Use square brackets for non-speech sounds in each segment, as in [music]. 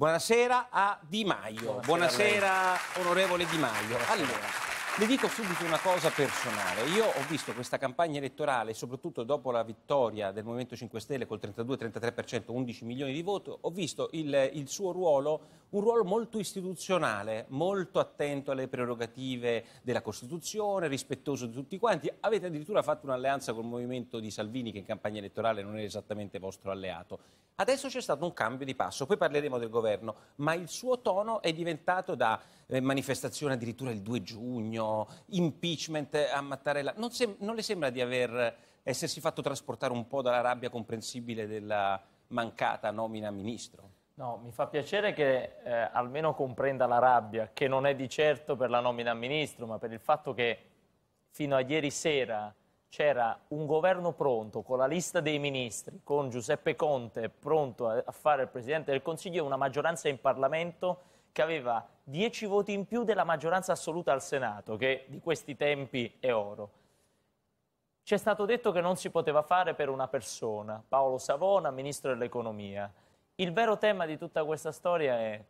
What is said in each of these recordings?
Buonasera a Di Maio. Buonasera, Buonasera onorevole Di Maio. Buonasera. Le dico subito una cosa personale. Io ho visto questa campagna elettorale, soprattutto dopo la vittoria del Movimento 5 Stelle col 32-33%, 11 milioni di voti, ho visto il, il, suo ruolo, un ruolo molto istituzionale, molto attento alle prerogative della Costituzione, rispettoso di tutti quanti. Avete addirittura fatto un'alleanza col movimento di Salvini, che in campagna elettorale non è esattamente vostro alleato. Adesso c'è stato un cambio di passo, poi parleremo del governo, ma il suo tono è diventato da eh, manifestazione addirittura il 2 giugno, impeachment eh, a Mattarella. Non, sem- non le sembra di aver, eh, essersi fatto trasportare un po' dalla rabbia comprensibile della mancata nomina ministro? No, mi fa piacere che eh, almeno comprenda la rabbia, che non è di certo per la nomina a ministro, ma per il fatto che fino a ieri sera c'era un governo pronto con la lista dei ministri, con Giuseppe Conte pronto a fare il Presidente del Consiglio e una maggioranza in Parlamento che aveva 10 voti in più della maggioranza assoluta al Senato, che di questi tempi è oro. Ci è stato detto che non si poteva fare per una persona, Paolo Savona, ministro dell'economia. Il vero tema di tutta questa storia è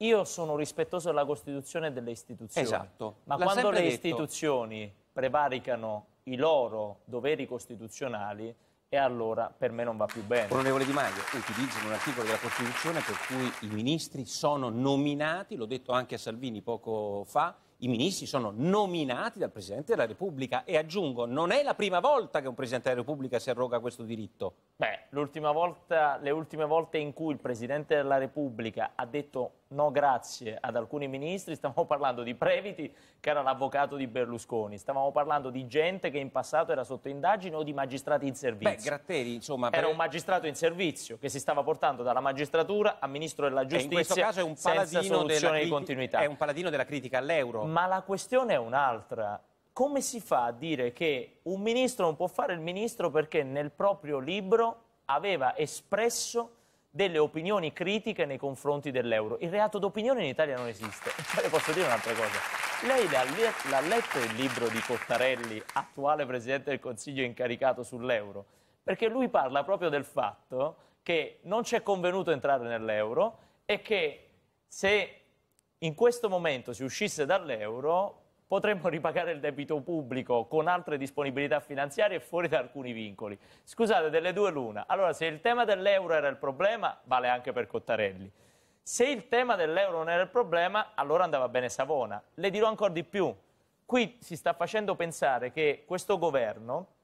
io sono rispettoso della Costituzione e delle istituzioni, esatto. ma quando le detto. istituzioni prevaricano i loro doveri costituzionali, e allora per me non va più bene. Onorevole Di Maio, utilizzano un articolo della Costituzione per cui i ministri sono nominati, l'ho detto anche a Salvini poco fa, i ministri sono nominati dal Presidente della Repubblica e aggiungo, non è la prima volta che un Presidente della Repubblica si arroga questo diritto. Beh, volta, le ultime volte in cui il Presidente della Repubblica ha detto no grazie ad alcuni ministri, stavamo [laughs] parlando di Previti che era l'avvocato di Berlusconi, stavamo parlando di gente che in passato era sotto indagine o di magistrati in servizio. Beh, Gratteri, insomma... Per... Era un magistrato in servizio che si stava portando dalla magistratura a Ministro della Giustizia e in questo caso è un paladino della... di continuità. È un paladino della critica all'euro. Ma la questione è un'altra. Come si fa a dire che un ministro non può fare il ministro perché nel proprio libro aveva espresso delle opinioni critiche nei confronti dell'euro. Il reato d'opinione in Italia non esiste. [laughs] Cioè, le posso dire un'altra cosa. Lei l'ha, l'ha, letto il libro di Cottarelli, attuale Presidente del Consiglio incaricato sull'euro? Perché lui parla proprio del fatto che non ci è convenuto entrare nell'euro e che se in questo momento si uscisse dall'euro, potremmo [laughs] ripagare il debito pubblico con altre disponibilità finanziarie fuori da alcuni vincoli. Scusate, delle due l'una. Allora, se il tema dell'euro era il problema, vale anche per Cottarelli. Se il tema dell'euro non era il problema, allora andava bene Savona. Le dirò ancora di più. Qui si sta facendo pensare che questo governo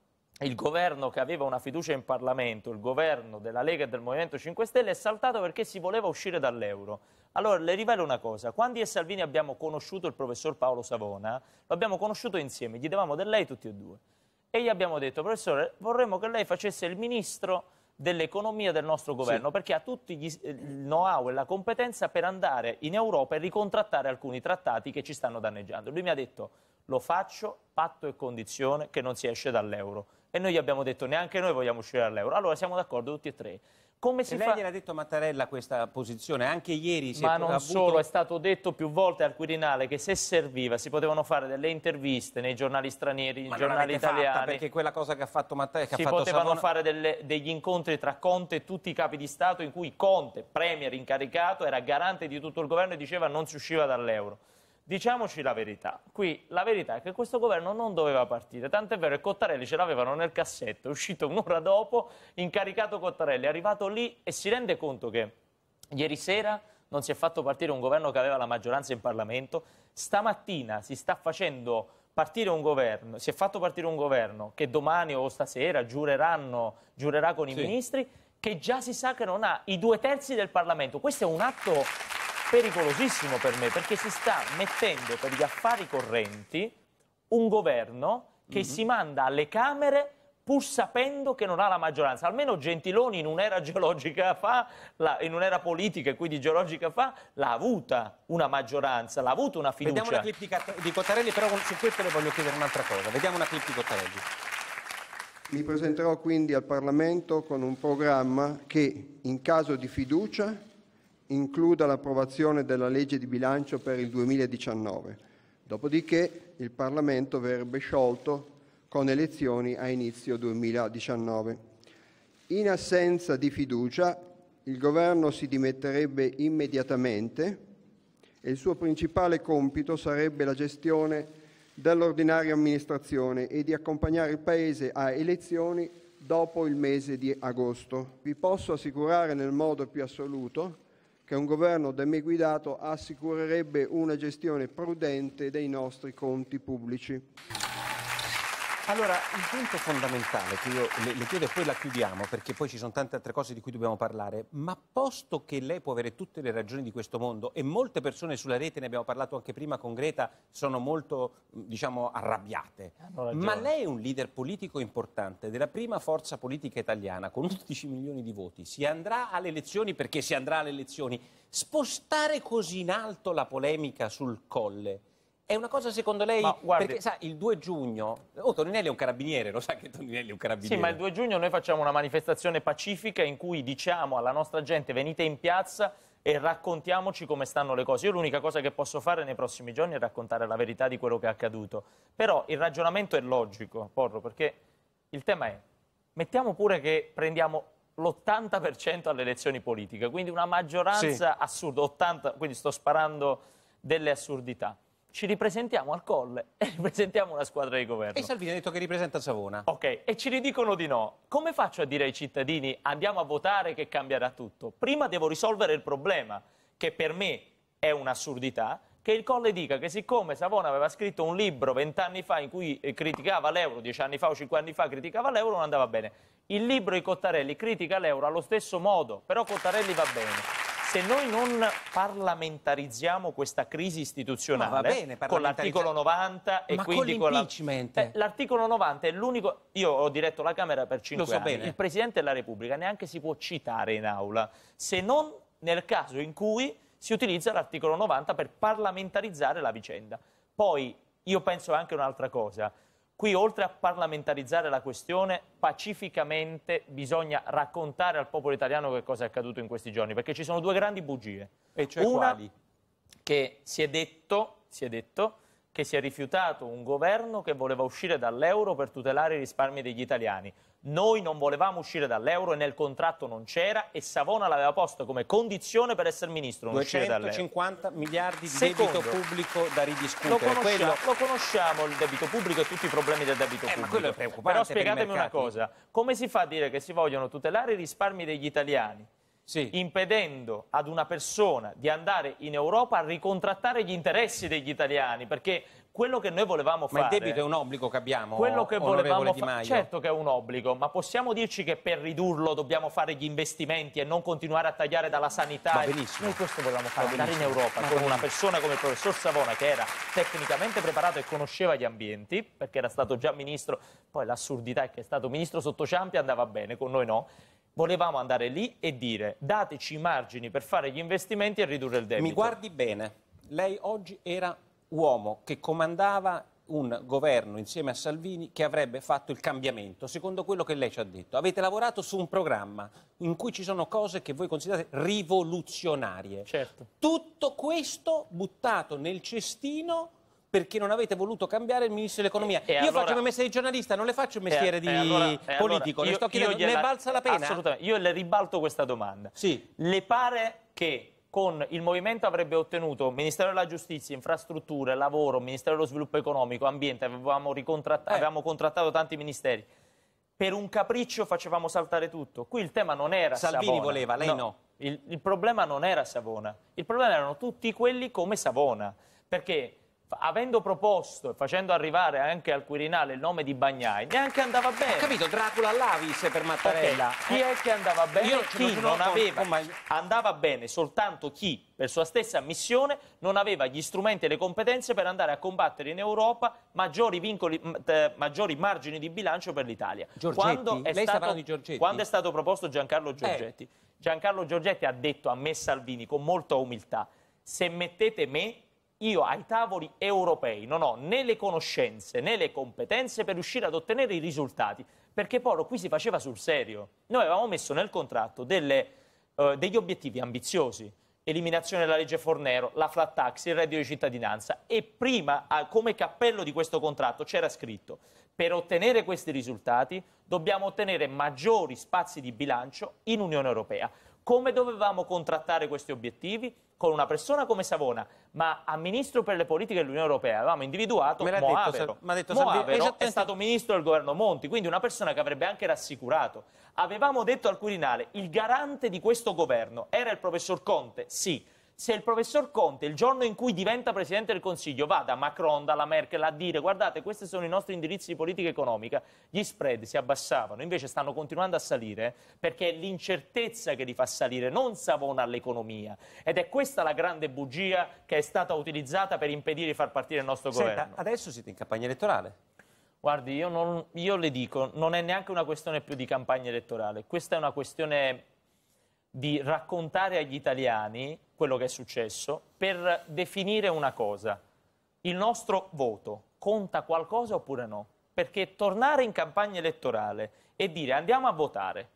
il governo che aveva una fiducia in Parlamento, il governo della Lega e del Movimento 5 Stelle, è saltato perché si voleva uscire dall'euro. Allora, le rivelo una cosa. Quando io e Salvini abbiamo conosciuto il professor Paolo Savona, lo abbiamo conosciuto insieme, gli davamo del lei tutti e due. E gli abbiamo detto, professore, vorremmo che lei facesse il ministro dell'economia del nostro governo, sì. perché ha tutti gli, eh, il know-how e la competenza per andare in Europa e ricontrattare alcuni trattati che ci stanno danneggiando. Lui mi ha detto, lo faccio, patto e condizione che non si esce dall'euro e noi gli abbiamo detto neanche noi vogliamo uscire dall'euro. Allora siamo d'accordo tutti e tre. Come si e lei fa... gliel'ha detto Mattarella questa posizione, anche ieri si Ma è non avuto... solo, è stato detto più volte al Quirinale che se serviva si potevano fare delle interviste nei giornali stranieri, nei giornali italiani. perché quella cosa che ha fatto Mattarella... Che si potevano Savona... fare delle, degli incontri tra Conte e tutti i capi di Stato in cui Conte, premier incaricato, era garante di tutto il governo e diceva non si usciva dall'euro. Diciamoci la verità. Qui la verità è che questo governo non doveva partire. Tant'è vero che Cottarelli ce l'avevano nel cassetto, è uscito un'ora dopo, incaricato Cottarelli, è arrivato lì e si rende conto che ieri sera non si è fatto partire un governo che aveva la maggioranza in Parlamento. Stamattina si sta facendo partire un governo, si è fatto partire un governo che domani o stasera giureranno, giurerà con i sì. ministri, che già si sa che non ha i due terzi del Parlamento. Questo è un atto pericolosissimo per me perché si sta mettendo per gli affari correnti un governo che mm -hmm. si manda alle Camere pur sapendo che non ha la maggioranza. Almeno Gentiloni in un'era geologica fa, in un'era politica e quindi geologica fa, l'ha avuta una maggioranza, l'ha avuta una fiducia. Vediamo una clip di, Cottarelli, però su questo le voglio chiedere un'altra cosa. Vediamo una clip di Cottarelli. Mi presenterò quindi al Parlamento con un programma che, in caso di fiducia, includa l'approvazione della legge di bilancio per il 2019, dopodiché il Parlamento verrebbe sciolto con elezioni a inizio 2019. In assenza di fiducia il governo si dimetterebbe immediatamente e il suo principale compito sarebbe la gestione dell'ordinaria amministrazione e di accompagnare il Paese a elezioni dopo il mese di agosto. Vi posso assicurare nel modo più assoluto che un governo da me guidato assicurerebbe una gestione prudente dei nostri conti pubblici. Allora, il punto fondamentale che io le, le, chiedo e poi la chiudiamo, perché poi ci sono tante altre cose di cui dobbiamo parlare, ma posto che lei può avere tutte le ragioni di questo mondo e molte persone sulla rete, ne abbiamo parlato anche prima con Greta, sono molto, diciamo, arrabbiate, ma lei è un leader politico importante della prima forza politica italiana con 11 milioni di voti, si andrà alle elezioni perché si andrà alle elezioni, spostare così in alto la polemica sul colle è una cosa secondo lei? Ma, guardi, perché sa, il 2 giugno. Oh, Toninelli è un carabiniere, lo sa che Toninelli è un carabiniere. Sì, ma il 2 giugno noi facciamo una manifestazione pacifica in cui diciamo alla nostra gente venite in piazza e raccontiamoci come stanno le cose. Io l'unica cosa che posso fare nei prossimi giorni è raccontare la verità di quello che è accaduto. Però il ragionamento è logico, Porro, perché il tema è mettiamo pure che prendiamo l'80% alle elezioni politiche, quindi una maggioranza sì. assurda, 80, quindi sto sparando delle assurdità ci ripresentiamo al colle [laughs] e ripresentiamo una squadra di governo. E Salvini ha detto che ripresenta Savona. Ok, e ci ridicono di no. Come faccio a dire ai cittadini andiamo a votare che cambierà tutto? Prima devo risolvere il problema, che per me è un'assurdità, che il Colle dica che siccome Savona aveva scritto un libro vent'anni fa in cui eh, criticava l'euro, dieci anni fa o cinque anni fa criticava l'euro, non andava bene. Il libro di Cottarelli critica l'euro allo stesso modo, però Cottarelli va bene se noi non parlamentarizziamo questa crisi istituzionale bene, con l'articolo 90 e Ma quindi con, l'impeachment. Con la... eh, l'articolo 90 è l'unico io ho diretto la Camera per 5 so anni bene. il Presidente della Repubblica neanche si può citare in aula se non nel caso in cui si utilizza l'articolo 90 per parlamentarizzare la vicenda poi io penso anche un'altra cosa Qui oltre a parlamentarizzare la questione, pacificamente bisogna raccontare al popolo italiano che cosa è accaduto in questi giorni, perché ci sono due grandi bugie. E cioè Una, quali? Che si è detto, si è detto che si è rifiutato un governo che voleva uscire dall'euro per tutelare i risparmi degli italiani. Noi non volevamo uscire dall'euro e nel contratto non c'era e Savona l'aveva posto come condizione per essere ministro. Non 250 miliardi di Secondo, debito pubblico da ridiscutere. Lo conosciamo, quello... lo conosciamo, il debito pubblico e tutti i problemi del debito eh, pubblico. Però spiegatemi per una cosa, come si fa a dire che si vogliono tutelare i risparmi degli italiani? Sì. impedendo ad una persona di andare in Europa a ricontrattare gli interessi degli italiani, perché quello che noi volevamo fare... Ma il debito è un obbligo che abbiamo, quello che volevamo fare, Certo che è un obbligo, ma possiamo dirci che per ridurlo dobbiamo fare gli investimenti e non continuare a tagliare dalla sanità? Va benissimo. Noi questo volevamo fare, andare in Europa ma con una persona come il professor Savona che era tecnicamente preparato e conosceva gli ambienti, perché era stato già ministro, poi l'assurdità è che è stato ministro sotto Ciampi andava bene, con noi no. Volevamo andare lì e dire dateci i margini per fare gli investimenti e ridurre il debito. Mi guardi bene, lei oggi era uomo che comandava un governo insieme a Salvini che avrebbe fatto il cambiamento, secondo quello che lei ci ha detto. Avete lavorato su un programma in cui ci sono cose che voi considerate rivoluzionarie. Certo. Tutto questo buttato nel cestino perché non avete voluto cambiare il ministro dell'economia. E, e io allora, faccio il mestiere di giornalista, non le faccio il mestiere e, di e allora, politico. Allora, io, sto chiedendo, gliela, ne balza la pena? Assolutamente. Io le ribalto questa domanda. Sì. Le pare che con il movimento avrebbe ottenuto Ministero della Giustizia, Infrastrutture, Lavoro, Ministero dello Sviluppo Economico, Ambiente, avevamo, ricontratt- eh. avevamo contrattato tanti ministeri. Per un capriccio facevamo saltare tutto. Qui il tema non era Salvini Savona. voleva, lei no. no. Il, il problema non era Savona. Il problema erano tutti quelli come Savona. Perché avendo proposto e facendo arrivare anche al Quirinale il nome di Bagnai, neanche andava bene. Ho capito, Dracula all'Avis per Mattarella. Okay. Chi eh? è che andava bene? Io chi non, non aveva. Con... Andava bene soltanto chi, per sua stessa missione, non aveva gli strumenti e le competenze per andare a combattere in Europa maggiori, vincoli, maggiori margini di bilancio per l'Italia. Giorgetti? è stato, quando è stato proposto Giancarlo eh. Giorgetti? Eh. Giancarlo Giorgetti ha detto a me Salvini con molta umiltà, se mettete me io ai tavoli europei non ho né le conoscenze né le competenze per riuscire ad ottenere i risultati, perché Poro qui si faceva sul serio. Noi avevamo messo nel contratto delle, eh, degli obiettivi ambiziosi, eliminazione della legge Fornero, la flat tax, il reddito di cittadinanza e prima come cappello di questo contratto c'era scritto per ottenere questi risultati dobbiamo ottenere maggiori spazi di bilancio in Unione Europea. Come dovevamo contrattare questi obiettivi? Con una persona come Savona, ma a ministro per le politiche dell'Unione Europea avevamo individuato me Moavero. Detto, detto Moavero è esatto, esatto. stato ministro del governo Monti, quindi una persona che avrebbe anche rassicurato. Avevamo detto al Quirinale, il garante di questo governo era il professor Conte, sì, se il professor Conte il giorno in cui diventa Presidente del Consiglio va da Macron, dalla Merkel a dire guardate questi sono i nostri indirizzi di politica economica, gli spread si abbassavano, invece stanno continuando a salire perché è l'incertezza che li fa salire, non Savona l'economia. Ed è questa la grande bugia che è stata utilizzata per impedire di far partire il nostro Senta, governo. Adesso siete in campagna elettorale. Guardi, io, non, io le dico, non è neanche una questione più di campagna elettorale, questa è una questione di raccontare agli italiani quello che è successo per definire una cosa. Il nostro voto conta qualcosa oppure no? Perché tornare in campagna elettorale e dire andiamo a votare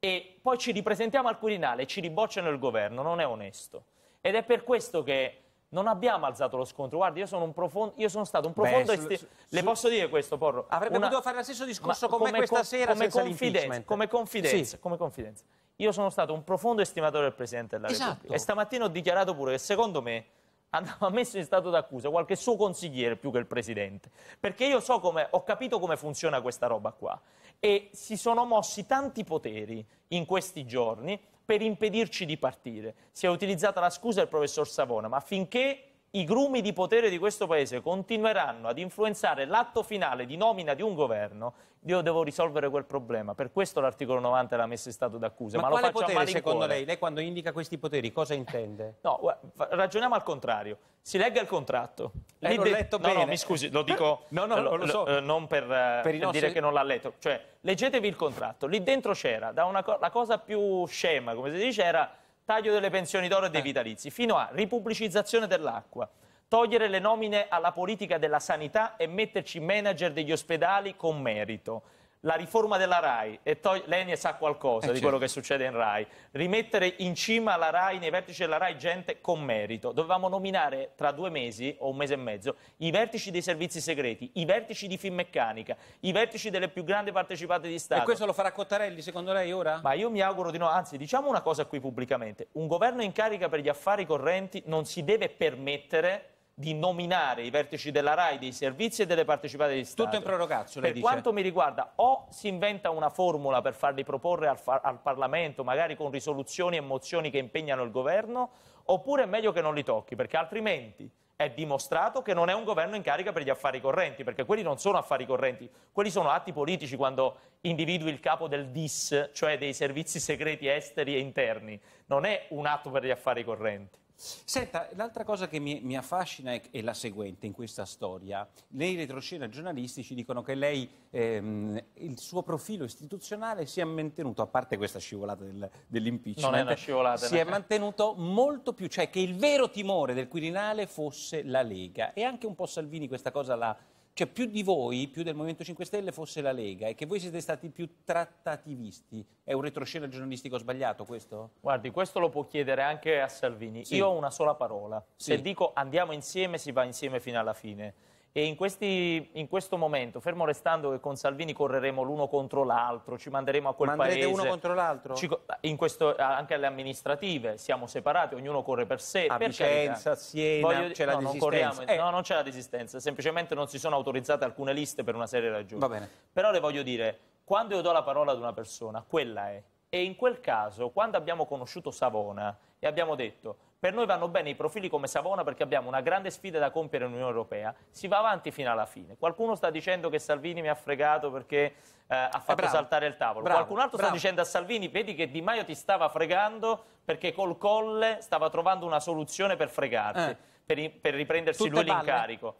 e poi ci ripresentiamo al Quirinale e ci ribocciano il governo non è onesto. Ed è per questo che non abbiamo alzato lo scontro. Guardi, io sono, profondo, io sono stato un profondo... Beh, su, su, le posso dire questo, Porro? Avrebbe una, potuto fare lo stesso discorso con me questa con, sera come senza confidenza, come confidenza, sì. come confidenza io sono stato un profondo estimatore del Presidente della esatto. Repubblica. E stamattina ho dichiarato pure che secondo me andava messo in stato d'accusa qualche suo consigliere più che il Presidente. Perché io so come, ho capito come funziona questa roba qua. E si sono mossi tanti poteri in questi giorni per impedirci di partire. Si è utilizzata la scusa del professor Savona, ma finché i grumi di potere di questo Paese continueranno ad influenzare l'atto finale di nomina di un governo, io devo risolvere quel problema. Per questo l'articolo 90 l'ha messo in stato d'accusa. Ma, ma quale potere, secondo lei? Lei quando indica questi poteri cosa intende? No, ragioniamo al contrario. Si legga il contratto. Eh, lei l'ho letto no, bene. No, mi scusi, lo dico [laughs] no, no, lo, lo so. lo, eh, non per, eh, per, per nostri... dire che non l'ha letto. Cioè, leggetevi il contratto. Lì dentro c'era, co la cosa più scema, come si dice, era taglio delle pensioni d'oro e dei eh. vitalizi, fino a ripubblicizzazione dell'acqua, togliere le nomine alla politica della sanità e metterci manager degli ospedali con merito la riforma della RAI, e tog- ne sa qualcosa eh, di certo. quello che succede in RAI, rimettere in cima alla RAI, nei vertici della RAI, gente con merito. Dovevamo nominare tra due mesi o un mese e mezzo i vertici dei servizi segreti, i vertici di Finmeccanica, i vertici delle più grandi partecipate di Stato. E questo lo farà Cottarelli, secondo lei, ora? Ma io mi auguro di no, anzi diciamo una cosa qui pubblicamente, un governo in carica per gli affari correnti non si deve permettere di nominare i vertici della RAI, dei servizi e delle partecipate di Stato. Tutto in prorogazio, Per dice. quanto mi riguarda, o si inventa una formula per farli proporre al, far, al Parlamento, magari con risoluzioni e mozioni che impegnano il Governo, oppure è meglio che non li tocchi, perché altrimenti è dimostrato che non è un governo in carica per gli affari correnti, perché quelli non sono affari correnti, quelli sono atti politici quando individui il capo del DIS, cioè dei servizi segreti esteri e interni, non è un atto per gli affari correnti. Senta, l'altra cosa che mi, mi affascina è, è, la seguente in questa storia. Nei retroscena giornalistici dicono che lei, ehm, il suo profilo istituzionale si è mantenuto, a parte questa scivolata del, dell'impeachment, non è una scivolata, si è mantenuto molto più, cioè che il vero timore del Quirinale fosse la Lega. E anche un po' Salvini questa cosa la cioè più di voi, più del Movimento 5 Stelle fosse la Lega e che voi siete stati più trattativisti. È un retroscena giornalistico sbagliato questo? Guardi, questo lo può chiedere anche a Salvini. Sì. Io ho una sola parola. Sì. Se dico andiamo insieme si va insieme fino alla fine. E in, questi, in, questo momento, fermo restando che con Salvini correremo l'uno contro l'altro, ci manderemo a quel Manderete paese. uno contro l'altro? Ci, questo, anche alle amministrative, siamo separati, ognuno corre per sé. A per Vicenza, carità. Siena, Voglio, c'è no, la resistenza. Non eh. No, non c'è la resistenza, semplicemente non si sono autorizzate alcune liste per una serie di ragioni. Va bene. Però le voglio dire, quando io do la parola ad una persona, quella è. E in quel caso, quando abbiamo conosciuto Savona e abbiamo detto per noi vanno bene i profili come Savona perché abbiamo una grande sfida da compiere in Unione Europea. Si va avanti fino alla fine. Qualcuno sta dicendo che Salvini mi ha fregato perché eh, ha fatto eh, bravo, saltare il tavolo. Bravo, Qualcun altro bravo. sta dicendo a Salvini, vedi che Di Maio ti stava fregando perché col colle stava trovando una soluzione per fregarti, eh. per, per, riprendersi Tutte lui l'incarico.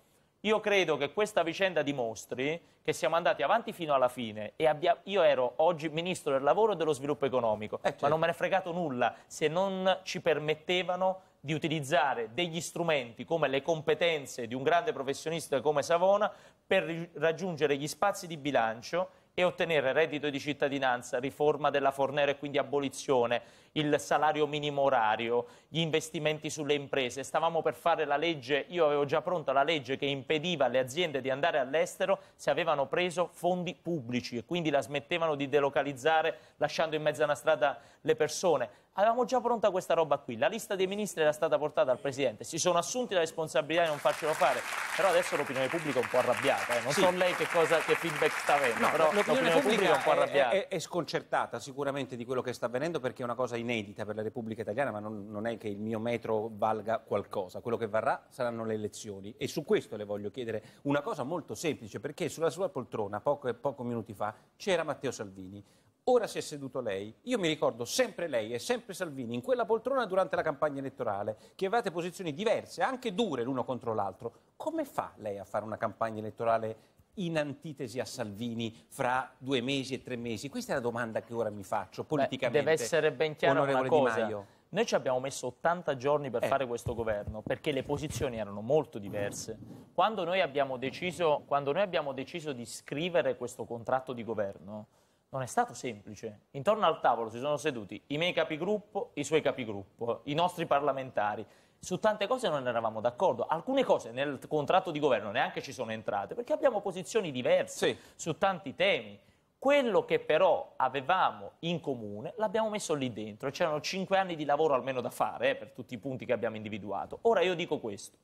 Io credo che questa vicenda dimostri che siamo andati avanti fino alla fine e abbia... io ero oggi ministro del lavoro e dello sviluppo economico, eh, certo. ma non me ne è fregato nulla se non ci permettevano di utilizzare degli strumenti come le competenze di un grande professionista come Savona per raggiungere gli spazi di bilancio e ottenere reddito di cittadinanza, riforma della Fornero e quindi abolizione, il salario minimo orario, gli investimenti sulle imprese. Stavamo per fare la legge, io avevo già pronta la legge che impediva alle aziende di andare all'estero se avevano preso fondi pubblici e quindi la smettevano di delocalizzare lasciando in mezzo a una strada le persone avevamo già pronta questa roba qui, la lista dei ministri era stata portata al Presidente, si sono assunti la responsabilità di non farcelo fare, però adesso l'opinione pubblica è un po' arrabbiata, eh. non sì. so lei che, cosa, che feedback sta avendo, no, però l'opinione, l'opinione pubblica, pubblica, è un po' arrabbiata. È, è, è, sconcertata sicuramente di quello che sta avvenendo perché è una cosa inedita per la Repubblica Italiana, ma non, non è che il mio metro valga qualcosa, quello che varrà saranno le elezioni e su questo le voglio chiedere una cosa molto semplice perché sulla sua poltrona pochi minuti fa c'era Matteo Salvini, Ora si è seduto lei. Io mi ricordo sempre lei e sempre Salvini in quella poltrona durante la campagna elettorale, che avevate posizioni diverse, anche dure l'uno contro l'altro. Come fa lei a fare una campagna elettorale in antitesi a Salvini fra due mesi e tre mesi? Questa è la domanda che ora mi faccio politicamente. Beh, deve essere ben chiaro una cosa. Noi ci abbiamo messo 80 giorni per eh. fare questo governo perché le posizioni erano molto diverse. Quando noi abbiamo deciso, noi abbiamo deciso di scrivere questo contratto di governo, non è stato semplice. Intorno al tavolo si sono seduti i miei capigruppo, i suoi capigruppo, i nostri parlamentari. Su tante cose non eravamo d'accordo, alcune cose nel contratto di governo neanche ci sono entrate, perché abbiamo posizioni diverse sì. su tanti temi. Quello che però avevamo in comune l'abbiamo messo lì dentro e c'erano cinque anni di lavoro almeno da fare eh, per tutti i punti che abbiamo individuato. Ora io dico questo.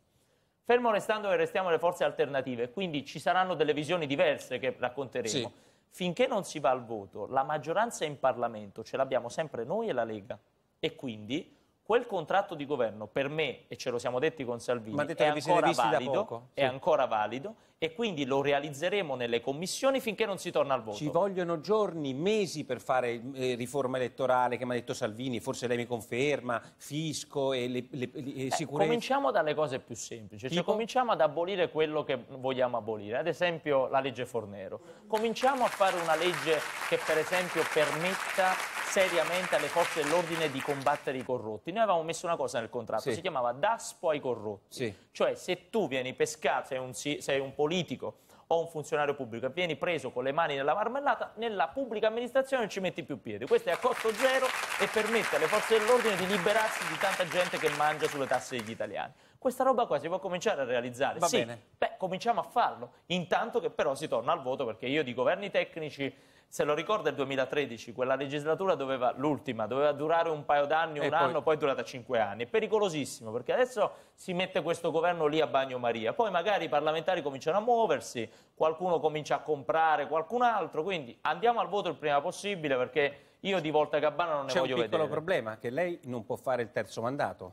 Fermo restando che restiamo le forze alternative, quindi ci saranno delle visioni diverse che racconteremo. Sì finché non si va al voto, la maggioranza in Parlamento ce l'abbiamo sempre noi e la Lega. E quindi quel contratto di governo per me, e ce lo siamo detti con Salvini, detto è, ancora valido, sì. è ancora valido e quindi lo realizzeremo nelle commissioni finché non si torna al voto. Ci vogliono giorni, mesi per fare eh, riforma elettorale che mi ha detto Salvini, forse lei mi conferma, fisco e le, le, le eh, sicurezza. cominciamo dalle cose più semplici, cioè, cominciamo ad abolire quello che vogliamo abolire, ad esempio la legge Fornero. Cominciamo a fare una legge che per esempio permetta seriamente alle forze dell'ordine di combattere i corrotti noi avevamo messo una cosa nel contratto, sì. si chiamava DASPO ai corrotti. Sì. Cioè se tu vieni pescato, sei un, sei un politico o un funzionario pubblico e vieni preso con le mani nella marmellata, nella pubblica amministrazione non ci metti più piede. Questo è a costo zero e permette alle forze dell'ordine di liberarsi di tanta gente che mangia sulle tasse degli italiani. Questa roba qua si può cominciare a realizzare. Va sì, bene. Beh, cominciamo a farlo, intanto che però si torna al voto perché io di governi tecnici se lo ricorda il 2013, quella legislatura doveva, l'ultima, doveva durare un paio d'anni, un e anno, poi... poi è durata cinque anni. È pericolosissimo perché adesso si mette questo governo lì a bagnomaria, poi magari i parlamentari cominciano a muoversi, qualcuno comincia a comprare qualcun altro, quindi andiamo al voto il prima possibile perché io di volta a Gabbana non ne voglio vedere. C'è un piccolo vedere. problema, che lei non può fare il terzo mandato.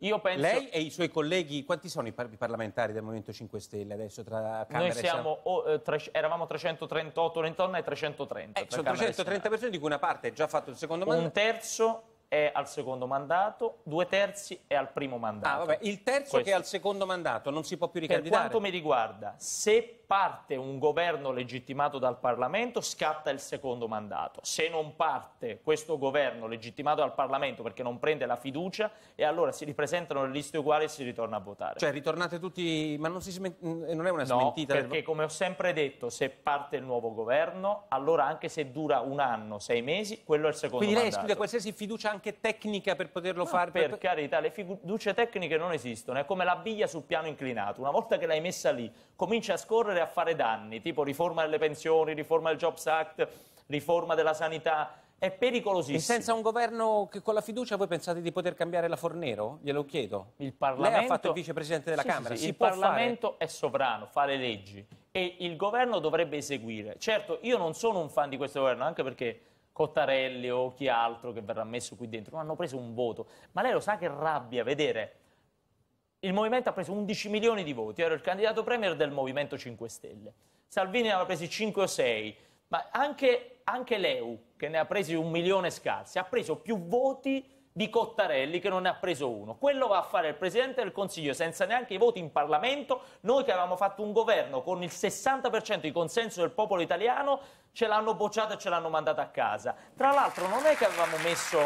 Io penso... Lei e i suoi colleghi, quanti sono i, par- i parlamentari del Movimento 5 Stelle adesso tra Camera Noi siamo, e oh, eh, tre, eravamo 338 intorno ai 330. Eh, sono 330 persone di cui una parte è già fatto il secondo mandato. Un terzo è al secondo mandato, due terzi è al primo mandato. Ah, vabbè, il terzo Questo. che è al secondo mandato non si può più ricandidare. Per quanto mi riguarda, se parte un governo legittimato dal Parlamento scatta il secondo mandato. Se non parte questo governo legittimato dal Parlamento perché non prende la fiducia e allora si ripresentano le liste uguali e si ritorna a votare. Cioè ritornate tutti, ma non, sment... Eh, non è una smentita? No, perché del... come ho sempre detto, se parte il nuovo governo, allora anche se dura un anno, sei mesi, quello è il secondo Quindi mandato. Quindi lei esclude qualsiasi fiducia anche tecnica per poterlo no, fare? Per, per carità, le fiducie tecniche non esistono, è come la biglia sul piano inclinato, una volta che l'hai messa lì comincia a scorrere e a fare danni, tipo riforma delle pensioni, riforma del Jobs Act, riforma della sanità, è pericolosissimo. E senza un governo che con la fiducia voi pensate di poter cambiare la Fornero? Glielo chiedo. Il Parlamento... Lei ha fatto il vicepresidente della sì, Camera. Sì, sì. il Parlamento fare... è sovrano, fa le leggi e il governo dovrebbe eseguire. Certo, io non sono un fan di questo governo, anche perché Cottarelli o chi altro che verrà messo qui dentro non hanno preso un voto. Ma lei lo sa che rabbia vedere il Movimento ha preso 11 milioni di voti, ero il candidato premier del Movimento 5 Stelle. Salvini ne aveva presi 5 o 6, ma anche, anche Leu, che ne ha presi un milione scarsi, ha preso più voti di Cottarelli che non ne ha preso uno. Quello va a fare il Presidente del Consiglio senza neanche i voti in Parlamento. Noi che avevamo fatto un governo con il 60% di consenso del popolo italiano ce l'hanno bocciato e ce l'hanno mandato a casa. Tra l'altro non è che avevamo messo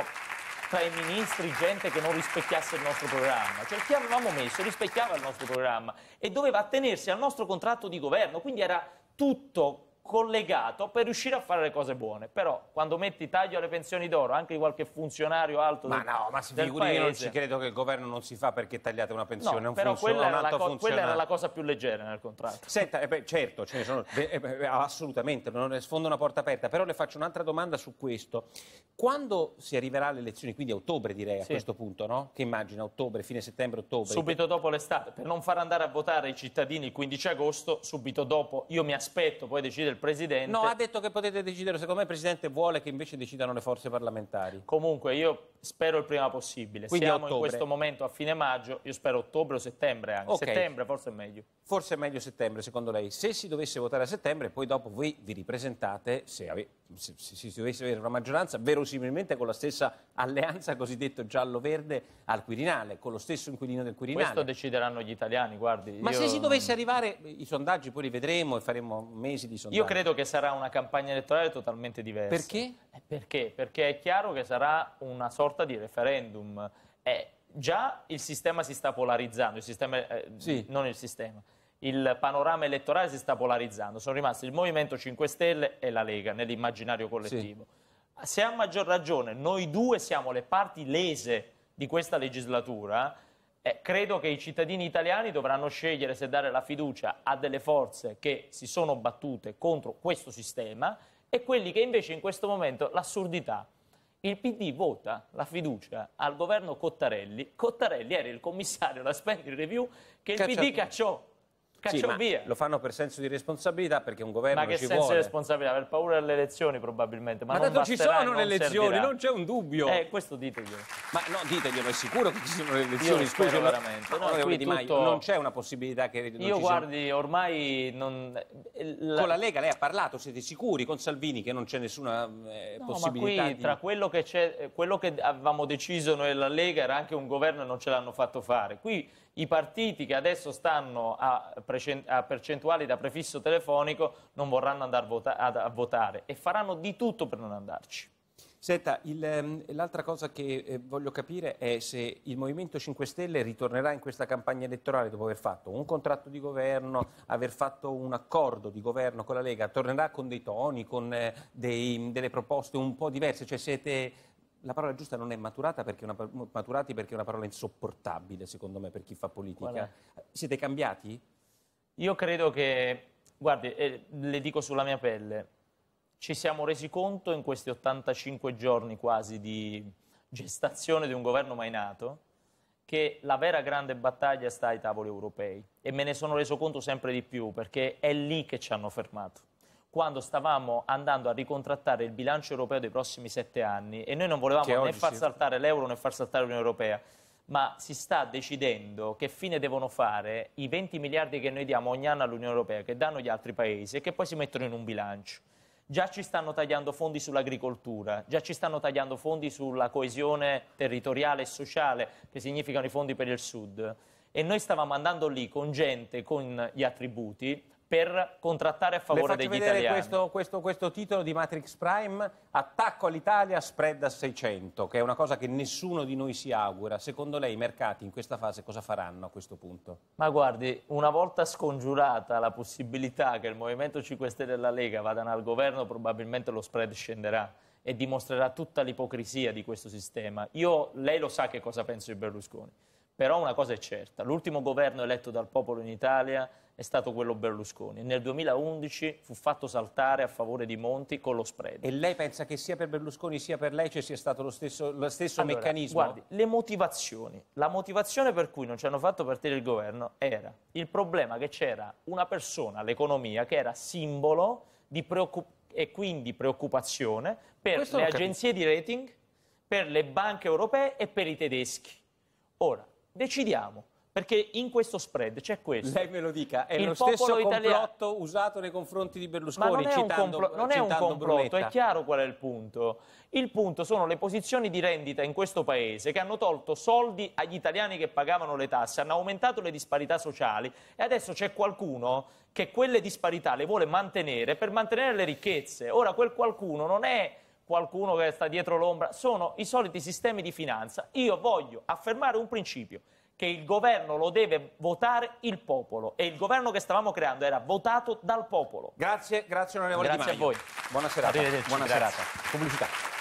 tra i ministri gente che non rispecchiasse il nostro programma. Cioè chi avevamo messo rispecchiava il nostro programma e doveva attenersi al nostro contratto di governo, quindi era tutto collegato per riuscire a fare le cose buone. Però quando metti taglio alle pensioni d'oro, anche qualche funzionario alto ma del, no, ma si figuri paese, io non ci credo che il governo non si fa perché tagliate una pensione, no, un funzionario funzion- quella, era un quella, era la cosa più leggera nel contratto. Senta, eh beh, certo, ce ne sono, eh, beh, eh, assolutamente, non sfondo una porta aperta, però le faccio un'altra domanda su questo. Quando si arriverà alle elezioni, quindi a ottobre direi a sì. questo punto, no? Che immagina ottobre, fine settembre, ottobre. Subito dopo l'estate, per non far andare a votare i cittadini il 15 agosto, subito dopo, io mi aspetto poi decidere il Presidente... No, ha detto che potete decidere, secondo me il Presidente vuole che invece decidano le forze parlamentari. Comunque io spero il prima possibile, Quindi siamo in questo momento a fine maggio, io spero ottobre o settembre anche, okay. settembre forse è meglio. Forse è meglio settembre secondo lei, se si dovesse votare a settembre poi dopo voi vi ripresentate se avete se, si dovesse avere una maggioranza, verosimilmente con la stessa alleanza cosiddetto giallo-verde al Quirinale, con lo stesso inquilino del Quirinale. Questo decideranno gli italiani, guardi. Ma io... se si dovesse arrivare, eh, i sondaggi poi li vedremo e faremo mesi di sondaggi. Io credo che sarà una campagna elettorale totalmente diversa. Perché? Eh, perché? Perché è chiaro che sarà una sorta di referendum. Eh, già il sistema si sta polarizzando, il sistema, eh, sì. non il sistema il panorama elettorale si sta polarizzando, sono rimasti il Movimento 5 Stelle e la Lega nell'immaginario collettivo. Sì. Se a maggior ragione noi due siamo le parti lese di questa legislatura, eh, credo che i cittadini italiani dovranno scegliere se dare la fiducia a delle forze che si sono battute contro questo sistema e quelli che invece in questo momento l'assurdità. Il PD vota la fiducia al governo Cottarelli. Cottarelli era il commissario della spending review che il Cacciato. PD cacciò cacciano sì, via. Lo fanno per senso di responsabilità perché un governo ma che senso vuole. di responsabilità? Per paura delle elezioni probabilmente. Ma, ma tanto ci sono le elezioni, servirà. non c'è un dubbio. Eh, questo diteglielo. Ma no, diteglielo, è sicuro che ci sono le elezioni. Scusi, veramente. No, no, tutto... mai, non c'è una possibilità che non Io guardi, sono... ormai non... Eh, la... Con la Lega lei ha parlato, siete sicuri? Con Salvini che non c'è nessuna eh, no, possibilità? Ma qui, di... tra quello che, c'è, eh, quello che avevamo deciso noi e la Lega era anche un governo e non ce l'hanno fatto fare. Qui i partiti che adesso stanno a a percentuali da prefisso telefonico non vorranno andare vota a votare e faranno di tutto per non andarci. Senta, ehm, l'altra cosa che eh, voglio capire è se il Movimento 5 Stelle ritornerà in questa campagna elettorale dopo aver fatto un contratto di governo, aver fatto un accordo di governo con la Lega, tornerà con dei toni, con eh, dei, delle proposte un po' diverse, cioè siete la parola giusta non è maturata perché una, maturati perché è una parola insopportabile, secondo me, per chi fa politica. Siete cambiati? Io credo che, guardi, eh, le dico sulla mia pelle, ci siamo resi conto in questi 85 giorni quasi di gestazione di un governo mai nato che la vera grande battaglia sta ai tavoli europei e me ne sono reso conto sempre di più perché è lì che ci hanno fermato quando stavamo andando a ricontrattare il bilancio europeo dei prossimi sette anni e noi non volevamo né far saltare l'euro né far saltare l'Unione Europea ma si sta decidendo che fine devono fare i 20 miliardi che noi diamo ogni anno all'Unione Europea, che danno gli altri paesi e che poi si mettono in un bilancio. Già ci stanno tagliando fondi sull'agricoltura, già ci stanno tagliando fondi sulla coesione territoriale e sociale, che significano i fondi per il Sud. E noi stavamo andando lì con gente, con gli attributi, per contrattare a favore degli italiani. Le faccio vedere questo, questo, questo, titolo di Matrix Prime, attacco all'Italia, spread a 600, che è una cosa che nessuno di noi si augura. Secondo lei i mercati in questa fase cosa faranno a questo punto? Ma guardi, una volta scongiurata la possibilità che il Movimento 5 Stelle e la Lega vadano al governo, probabilmente lo spread scenderà e dimostrerà tutta l'ipocrisia di questo sistema. Io, lei lo sa che cosa penso di Berlusconi. Però una cosa è certa, l'ultimo governo eletto dal popolo in Italia è stato quello Berlusconi. Nel 2011 fu fatto saltare a favore di Monti con lo spread. E lei pensa che sia per Berlusconi sia per lei ci cioè sia stato lo stesso, lo stesso allora, meccanismo? Guardi, le motivazioni. La motivazione per cui non ci hanno fatto partire il governo era il problema che c'era una persona, l'economia, che era simbolo di preoccupazione e quindi preoccupazione per Questo le agenzie di rating, per le banche europee e per i tedeschi. Ora, decidiamo. Perché in questo spread c'è questo. Lei me lo dica, è il lo stesso italiano... complotto usato nei confronti di Berlusconi. Ma non è citando, un, complo- non è un complotto, è chiaro qual è il punto. Il punto sono le posizioni di rendita in questo paese che hanno tolto soldi agli italiani che pagavano le tasse, hanno aumentato le disparità sociali e adesso c'è qualcuno che quelle disparità le vuole mantenere per mantenere le ricchezze. Ora quel qualcuno non è qualcuno che sta dietro l'ombra, sono i soliti sistemi di finanza. Io voglio affermare un principio, che il governo lo deve votare il popolo e il governo che stavamo creando era votato dal popolo. Grazie, grazie onorevole grazie Di Maio. Grazie a voi. Buona serata. Buona grazie. serata. Pubblicità.